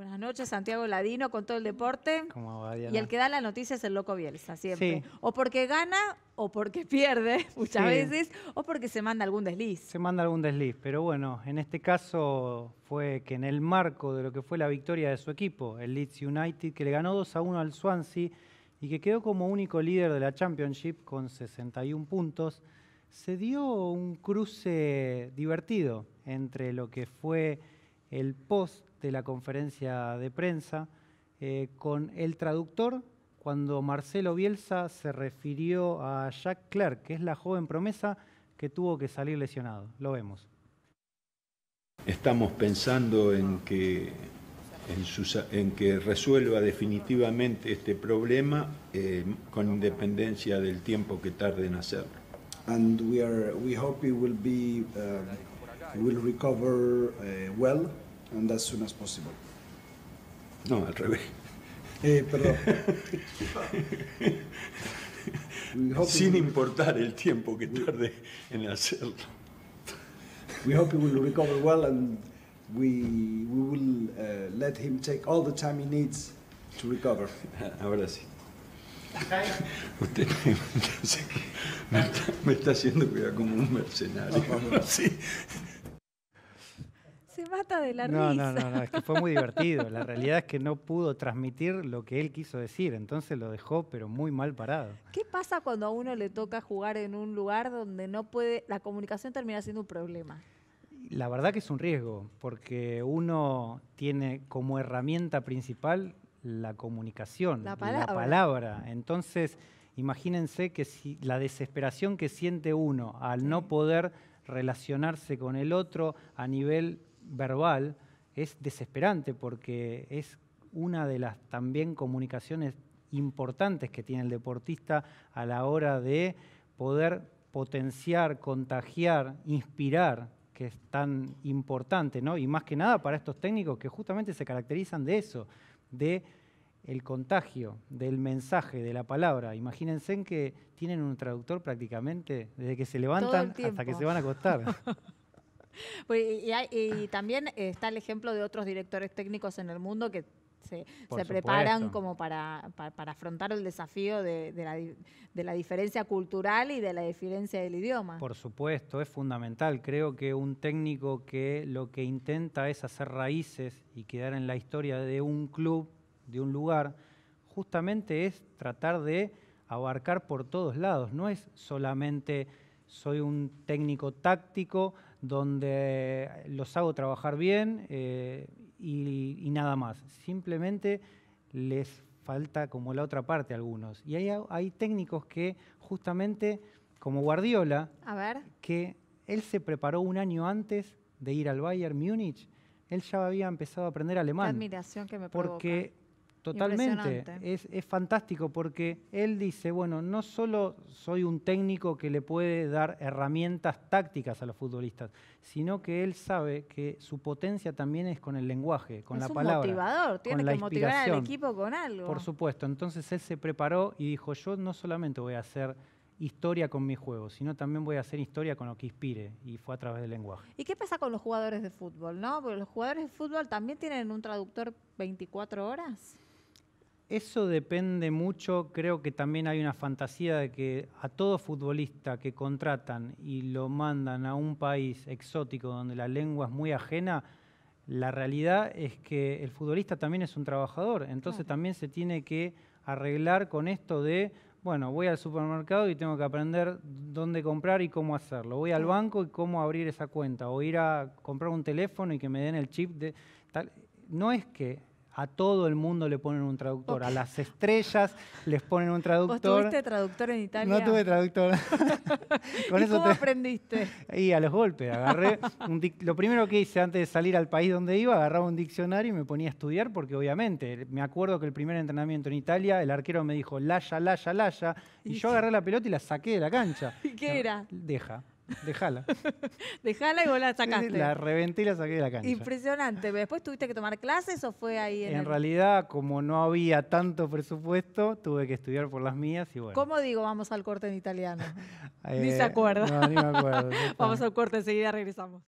Buenas noches, Santiago Ladino, con todo el deporte. ¿Cómo va, Y el que da la noticia es el loco Bielsa, siempre. Sí. O porque gana o porque pierde muchas veces, o porque se manda algún desliz. Se manda algún desliz, pero bueno, en este caso fue que en el marco de lo que fue la victoria de su equipo, el Leeds United, que le ganó 2 a 1 al Swansea y que quedó como único líder de la Championship con 61 puntos, se dio un cruce divertido entre lo que fue el post de la conferencia de prensa eh, con el traductor cuando Marcelo Bielsa se refirió a Jack Clark, que es la joven promesa que tuvo que salir lesionado. Lo vemos. Estamos pensando en que, en, que resuelva definitivamente este problema eh, con independencia del tiempo que tarde en hacerlo. And we are, we hope he will uh, will recover eh, well and as soon as possible. No, al revés. Eh, perdón. Sin importar el tiempo que tarde en hacerlo. We hope he will recover well and we, we will uh, let him take all the time he needs to recover. Ahora sí. Usted me, está, me está haciendo como un mercenario. Sí de la no, No, no, no, es que fue muy divertido. La realidad es que no pudo transmitir lo que él quiso decir, entonces lo dejó pero muy mal parado. ¿Qué pasa cuando a uno le toca jugar en un lugar donde no puede, la comunicación termina siendo un problema? La verdad que es un riesgo, porque uno tiene como herramienta principal la comunicación, la palabra. La palabra. Entonces, imagínense que si la desesperación que siente uno al no poder relacionarse con el otro a nivel verbal es desesperante porque es una de las también comunicaciones importantes que tiene el deportista a la hora de poder potenciar, contagiar, inspirar, que es tan importante, ¿no? Y más que nada para estos técnicos que justamente se caracterizan de eso, de el contagio del mensaje, de la palabra. Imagínense que tienen un traductor prácticamente desde que se levantan hasta que se van a acostar. Pues, y, también está el ejemplo de otros directores técnicos en el mundo que se, preparan como para, afrontar el desafío de, la, de, la, diferencia cultural y de la diferencia del idioma. Por supuesto, es fundamental. Creo que un técnico que lo que intenta es hacer raíces y quedar en la historia de un club, de un lugar, justamente es tratar de abarcar por todos lados. No es solamente soy un técnico táctico donde los hago trabajar bien eh, y, nada más. Simplemente les falta como la otra parte a algunos. Y hay, hay técnicos que justamente, como Guardiola, que él se preparó un año antes de ir al Bayern Múnich, él ya había empezado a aprender alemán. admiración que me provoca. Totalmente, es, es, fantástico porque él dice, bueno, no solo soy un técnico que le puede dar herramientas tácticas a los futbolistas, sino que él sabe que su potencia también es con el lenguaje, con la palabra. motivador, tiene que motivar al equipo con algo. Por supuesto, entonces él se preparó y dijo, yo no solamente voy a hacer historia con mi juego, sino también voy a hacer historia con lo que inspire, y fue a través del lenguaje. ¿Y qué pasa con los jugadores de fútbol, no? Porque los jugadores de fútbol también tienen un traductor 24 horas eso depende mucho, creo que también hay una fantasía de que a todo futbolista que contratan y lo mandan a un país exótico donde la lengua es muy ajena, la realidad es que el futbolista también es un trabajador, entonces también se tiene que arreglar con esto de, bueno, voy al supermercado y tengo que aprender dónde comprar y cómo hacerlo, voy al banco y cómo abrir esa cuenta, o ir a comprar un teléfono y que me den el chip de tal. No es que a todo el mundo le ponen un traductor, a las estrellas les ponen un traductor. ¿Vos tuviste traductor en Italia? No tuve traductor. Con eso cómo te... aprendiste? Y a los golpes, agarré, lo primero que hice antes de salir al país donde iba, agarraba un diccionario y me ponía a estudiar porque obviamente, me acuerdo que el primer entrenamiento en Italia, el arquero me dijo, laya, laya, laya, y, yo agarré la pelota y la saqué de la cancha. ¿Y qué era? Deja. Dejala. Dejala y vos la sacaste. La reventí, y la saqué de la cancha. Impresionante. ¿Después tuviste que tomar clases o fue ahí? En, en realidad, como no había tanto presupuesto, tuve que estudiar por las mías y bueno. ¿Cómo digo vamos al corte en italiano? Eh, ni se acuerda. No, ni me acuerdo. vamos al corte, enseguida regresamos.